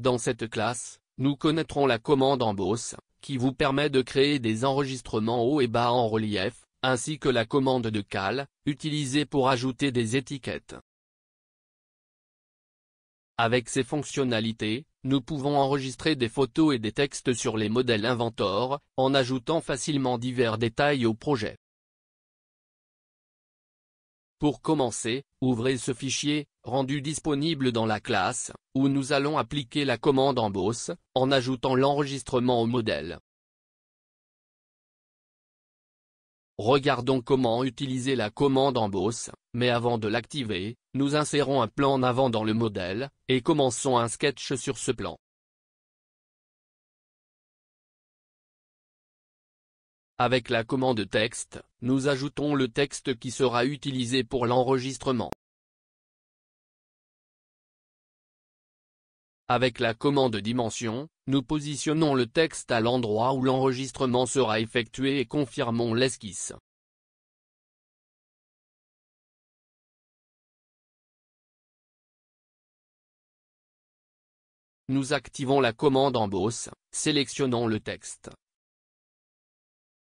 Dans cette classe, nous connaîtrons la commande emboss, qui vous permet de créer des enregistrements haut et bas en relief, ainsi que la commande de cal, utilisée pour ajouter des étiquettes. Avec ces fonctionnalités, nous pouvons enregistrer des photos et des textes sur les modèles Inventor, en ajoutant facilement divers détails au projet. Pour commencer, Ouvrez ce fichier, rendu disponible dans la classe, où nous allons appliquer la commande emboss, en ajoutant l'enregistrement au modèle. Regardons comment utiliser la commande emboss, mais avant de l'activer, nous insérons un plan en avant dans le modèle, et commençons un sketch sur ce plan. Avec la commande texte, nous ajoutons le texte qui sera utilisé pour l'enregistrement. Avec la commande dimension, nous positionnons le texte à l'endroit où l'enregistrement sera effectué et confirmons l'esquisse. Nous activons la commande embosse, sélectionnons le texte,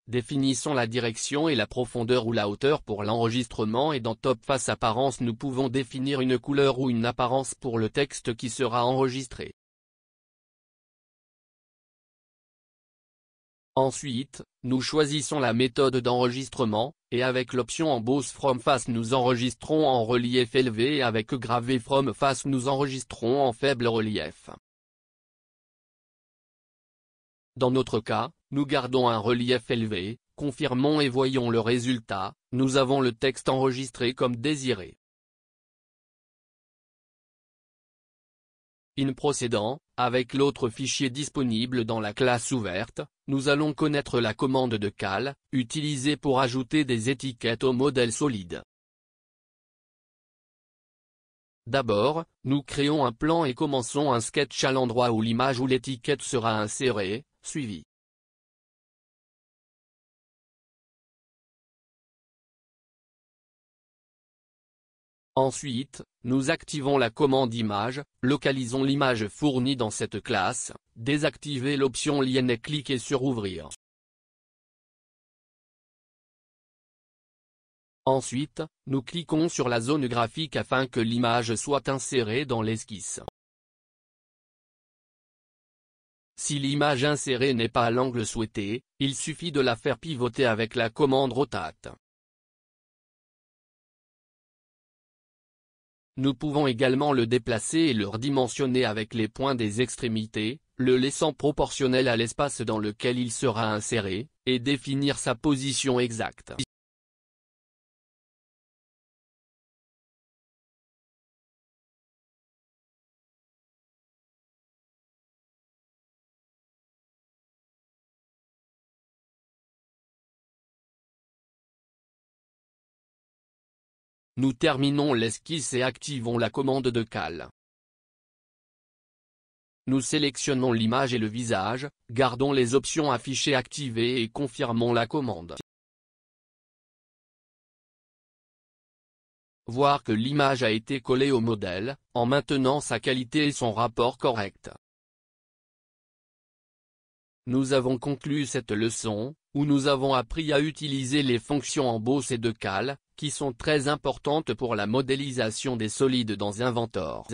Définissons la direction et la profondeur ou la hauteur pour l'enregistrement et dans Top Face Apparence nous pouvons définir une couleur ou une apparence pour le texte qui sera enregistré. Ensuite, nous choisissons la méthode d'enregistrement, et avec l'option Emboss From Face nous enregistrons en relief élevé et avec Gravé From Face nous enregistrons en faible relief. Dans notre cas, nous gardons un relief élevé, confirmons et voyons le résultat, nous avons le texte enregistré comme désiré. In procédant, avec l'autre fichier disponible dans la classe ouverte, nous allons connaître la commande de cal, utilisée pour ajouter des étiquettes au modèle solide. D'abord, nous créons un plan et commençons un sketch à l'endroit où l'image ou l'étiquette sera insérée, suivi. Ensuite, nous activons la commande image, localisons l'image fournie dans cette classe, désactivez l'option lien et cliquez sur ouvrir. Ensuite, nous cliquons sur la zone graphique afin que l'image soit insérée dans l'esquisse. Si l'image insérée n'est pas à l'angle souhaité, il suffit de la faire pivoter avec la commande rotate. Nous pouvons également le déplacer et le redimensionner avec les points des extrémités, le laissant proportionnel à l'espace dans lequel il sera inséré, et définir sa position exacte. Nous terminons l'esquisse et activons la commande de cale. Nous sélectionnons l'image et le visage, gardons les options affichées activées et confirmons la commande. Voir que l'image a été collée au modèle, en maintenant sa qualité et son rapport correct. Nous avons conclu cette leçon, où nous avons appris à utiliser les fonctions en bosse et de cale, qui sont très importantes pour la modélisation des solides dans Inventor.